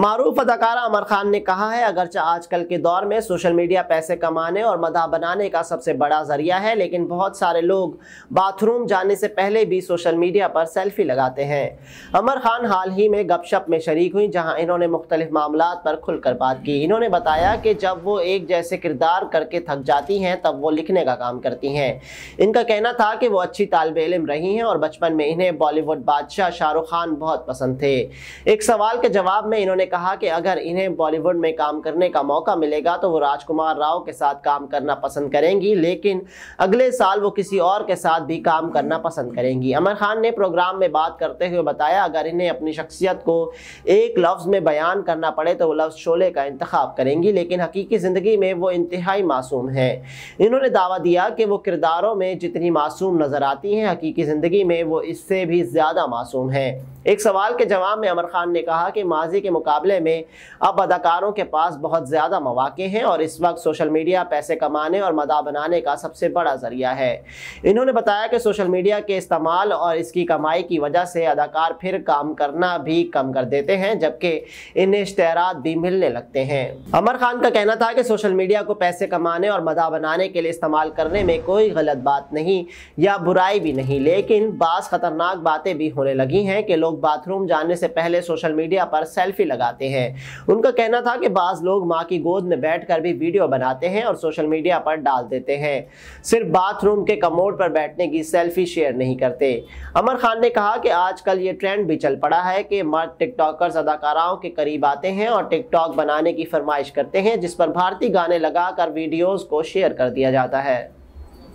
मरूफ अदाकारा अमर खान ने कहा है अगरचे आजकल के दौर में सोशल मीडिया पैसे कमाने और मदा बनाने का सबसे बड़ा जरिया है लेकिन बहुत सारे लोग बाथरूम जाने से पहले भी सोशल मीडिया पर सेल्फी लगाते हैं अमर खान हाल ही में गपशप में शरीक हुई जहां इन्होंने मुख्तलिफ मामला पर खुलकर बात की इन्होंने बताया कि जब वो एक जैसे किरदार करके थक जाती हैं तब वो लिखने का काम करती हैं इनका कहना था कि वो अच्छी तालब इलम रही हैं और बचपन में इन्हें बॉलीवुड बादशाह शाहरुख खान बहुत पसंद थे एक सवाल के जवाब में इन्होंने कहा कि अगर इन्हें बॉलीवुड में काम करने का मौका मिलेगा तो वो राजकुमार राव के साथ काम करना पसंद करेंगी लेकिन अगले साल वो किसी और के साथ भी काम करना पसंद करेंगी अमर खान ने प्रोग्राम में बात करते हुए बताया अगर इन्हें अपनी शख्सियत को एक लफ्ज़ में बयान करना पड़े तो वो लफ्ज़ शोले का इंतखा करेंगी लेकिन हकीकी ज़िंदगी में वो इंतहाई मासूम हैं इन्होंने दावा दिया कि वो किरदारों में जितनी मासूम नज़र आती हैं हकीकी ज़िंदगी में वो इससे भी ज़्यादा मासूम हैं एक सवाल के जवाब में अमर खान ने कहा कि माजी के मुकाबले मुकाबले में अब अदाकारों के पास बहुत ज़्यादा मौाक़े हैं और इस वक्त सोशल मीडिया पैसे कमाने और मदा बनाने का सबसे बड़ा ज़रिया है इन्होंने बताया कि सोशल मीडिया के इस्तेमाल और इसकी कमाई की वजह से अदाकार फिर काम करना भी कम कर देते हैं जबकि इन्हें इश्तरात भी मिलने लगते हैं अमर खान का कहना था कि सोशल मीडिया को पैसे कमाने और मदा बनाने के लिए इस्तेमाल करने में कोई गलत बात नहीं या बुराई भी नहीं लेकिन बास खतरनाक बातें भी होने लगी हैं कि लोग बाथरूम जाने से पहले सोशल मीडिया पर सेल्फी लगा लगाते हैं उनका कहना था कि बाज़ लोग माँ की गोद में बैठकर भी वीडियो बनाते हैं और सोशल मीडिया पर डाल देते हैं सिर्फ बाथरूम के कमोड पर बैठने की सेल्फी शेयर नहीं करते अमर खान ने कहा कि आजकल ये ट्रेंड भी चल पड़ा है कि मर्द टिकटॉकर्स अदाकाराओं के करीब आते हैं और टिकटॉक बनाने की फरमाइश करते हैं जिस पर भारतीय गाने लगाकर वीडियोस को शेयर कर दिया जाता है